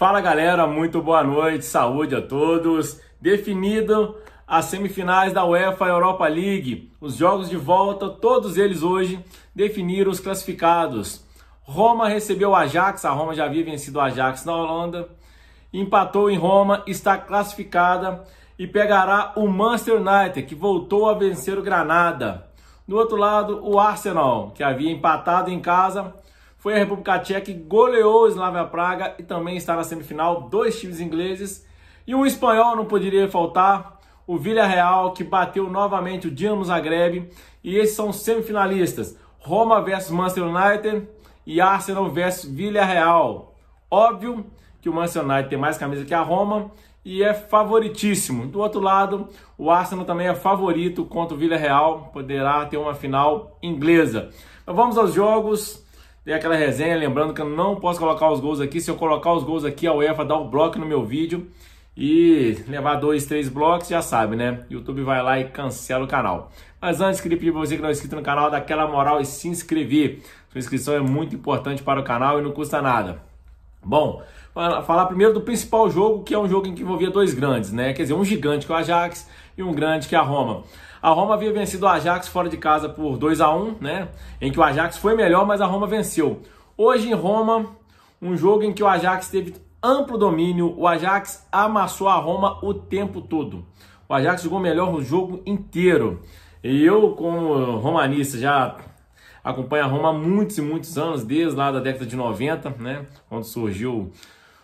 Fala galera, muito boa noite, saúde a todos. Definido as semifinais da UEFA Europa League, os jogos de volta, todos eles hoje definiram os classificados. Roma recebeu o Ajax, a Roma já havia vencido o Ajax na Holanda, empatou em Roma, está classificada e pegará o Manchester United, que voltou a vencer o Granada. Do outro lado, o Arsenal, que havia empatado em casa, foi a República Tcheca que goleou o Slavia Praga e também está na semifinal, dois times ingleses. E um espanhol não poderia faltar, o Villarreal, que bateu novamente o Dinamo Zagreb. E esses são os semifinalistas, Roma versus Manchester United e Arsenal versus Villarreal. Óbvio que o Manchester United tem mais camisa que a Roma e é favoritíssimo. Do outro lado, o Arsenal também é favorito contra o Villarreal, poderá ter uma final inglesa. Então vamos aos jogos tem aquela resenha, lembrando que eu não posso colocar os gols aqui, se eu colocar os gols aqui, a UEFA dá um bloco no meu vídeo e levar dois, três blocos, já sabe, né? YouTube vai lá e cancela o canal. Mas antes, queria pedir pra você que não é inscrito no canal, daquela moral e se inscrever. Sua inscrição é muito importante para o canal e não custa nada. Bom, falar primeiro do principal jogo, que é um jogo em que envolvia dois grandes, né? Quer dizer, um gigante que é o Ajax e um grande que é a Roma. A Roma havia vencido o Ajax fora de casa por 2 a 1 né? Em que o Ajax foi melhor, mas a Roma venceu. Hoje em Roma, um jogo em que o Ajax teve amplo domínio, o Ajax amassou a Roma o tempo todo. O Ajax jogou melhor o jogo inteiro. E eu, como romanista, já acompanha a Roma há muitos e muitos anos, desde lá da década de 90, né? Quando surgiu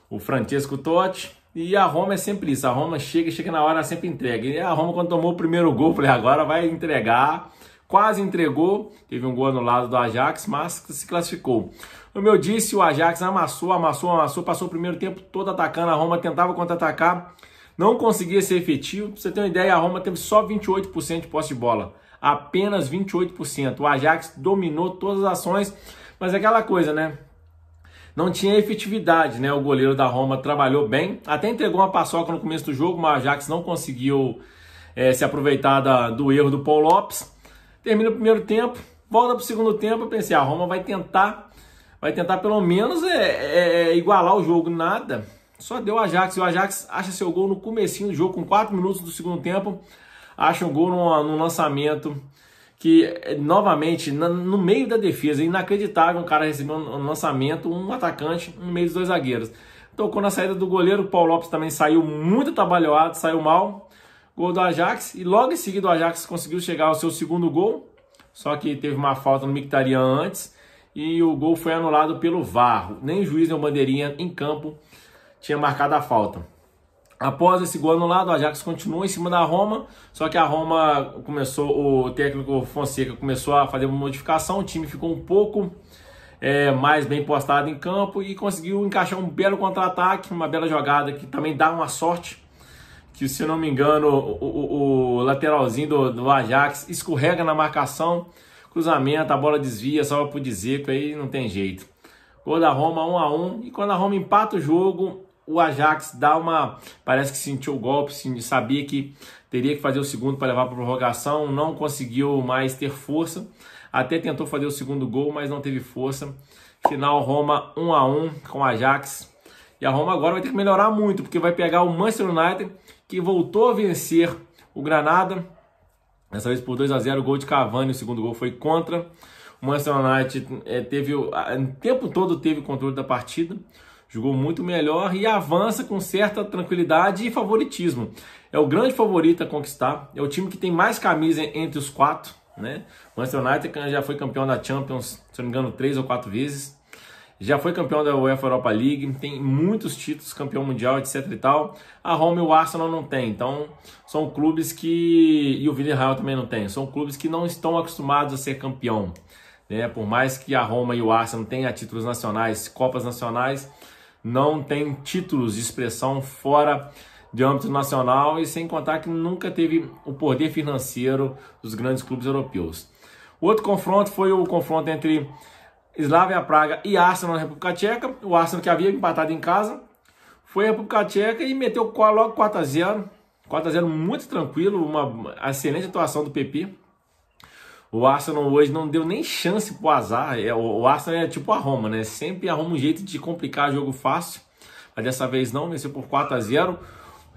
o Francesco Totti. E a Roma é sempre isso. A Roma chega, chega na hora, sempre entrega. E a Roma, quando tomou o primeiro gol, falei, agora vai entregar. Quase entregou, teve um gol anulado do Ajax, mas se classificou. Como eu disse, o Ajax amassou, amassou, amassou, passou o primeiro tempo todo atacando. A Roma tentava contra-atacar, não conseguia ser efetivo. Pra você ter uma ideia, a Roma teve só 28% de posse de bola apenas 28%. O Ajax dominou todas as ações, mas é aquela coisa, né? Não tinha efetividade, né? O goleiro da Roma trabalhou bem, até entregou uma paçoca no começo do jogo, mas o Ajax não conseguiu é, se aproveitar da, do erro do Paul Lopes. Termina o primeiro tempo, volta para o segundo tempo. Eu pensei, a Roma vai tentar, vai tentar pelo menos é, é, é, igualar o jogo. Nada, só deu o Ajax. E o Ajax acha seu gol no comecinho do jogo, com 4 minutos do segundo tempo acha um gol num lançamento que, eh, novamente, no meio da defesa, inacreditável, um cara recebeu um lançamento, um atacante no meio dos dois zagueiros. Tocou na saída do goleiro, o Paulo Lopes também saiu muito trabalhado saiu mal. Gol do Ajax, e logo em seguida o Ajax conseguiu chegar ao seu segundo gol, só que teve uma falta no Mictarian antes, e o gol foi anulado pelo varro Nem juiz nem bandeirinha em campo tinha marcado a falta. Após esse gol anulado, o Ajax continua em cima da Roma, só que a Roma começou, o técnico Fonseca começou a fazer uma modificação, o time ficou um pouco é, mais bem postado em campo e conseguiu encaixar um belo contra-ataque, uma bela jogada que também dá uma sorte, que se não me engano o, o, o lateralzinho do, do, Ajax escorrega na marcação, cruzamento, a bola desvia, só para dizer Dzeko, aí não tem jeito. Gol da Roma 1 a 1 e quando a Roma empata o jogo, o Ajax dá uma. Parece que sentiu o golpe, sabia que teria que fazer o segundo para levar para prorrogação, não conseguiu mais ter força. Até tentou fazer o segundo gol, mas não teve força. Final Roma 1 a 1 com o Ajax. E a Roma agora vai ter que melhorar muito, porque vai pegar o Manchester United, que voltou a vencer o Granada. Dessa vez por 2 a 0 gol de Cavani, o segundo gol foi contra. O Manchester United é, teve, o tempo todo teve o controle da partida jogou muito melhor e avança com certa tranquilidade e favoritismo. É o grande favorito a conquistar, é o time que tem mais camisa entre os quatro, né? O Manchester United já foi campeão da Champions, se não me engano, três ou quatro vezes. Já foi campeão da UEFA Europa League, tem muitos títulos, campeão mundial, etc e tal. A Roma e o Arsenal não tem, então são clubes que... e o Villarreal também não tem. São clubes que não estão acostumados a ser campeão. Né? Por mais que a Roma e o Arsenal tenham títulos nacionais, Copas Nacionais, não tem títulos de expressão fora de âmbito nacional e sem contar que nunca teve o poder financeiro dos grandes clubes europeus. O outro confronto foi o confronto entre Slavia Praga e Arsenal na República Tcheca. O Arsenal que havia empatado em casa foi à República Tcheca e meteu logo 4 a 0. 4 a 0 muito tranquilo, uma excelente atuação do Pepe. O Arsenal hoje não deu nem chance pro azar. É, o Arsenal é tipo a Roma, né? Sempre arruma um jeito de complicar jogo fácil. Mas dessa vez não, venceu por 4 a 0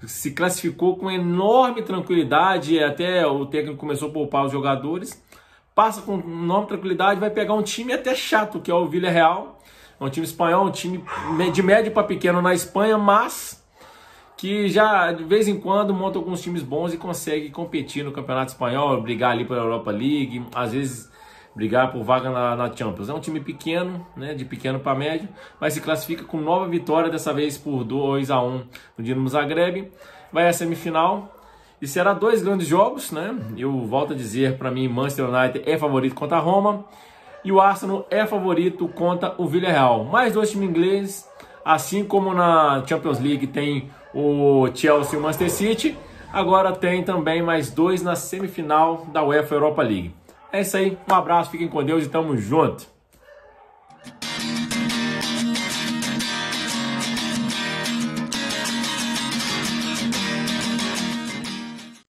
Se classificou com enorme tranquilidade. É, até o técnico começou a poupar os jogadores. Passa com enorme tranquilidade, vai pegar um time até chato, que é o Villarreal. É um time espanhol, um time de médio para pequeno na Espanha, mas que já de vez em quando monta alguns times bons e consegue competir no Campeonato Espanhol, brigar ali pela Europa League, às vezes brigar por vaga na, na Champions. É um time pequeno, né, de pequeno para médio, mas se classifica com nova vitória, dessa vez por 2 a 1 no Dinamo Zagreb. Vai à semifinal, e será dois grandes jogos, né? Eu volto a dizer, para mim, Manchester United é favorito contra a Roma e o Arsenal é favorito contra o Villarreal. Mais dois times ingleses Assim como na Champions League tem o Chelsea e o Manchester City, agora tem também mais dois na semifinal da UEFA Europa League. É isso aí, um abraço, fiquem com Deus e tamo junto!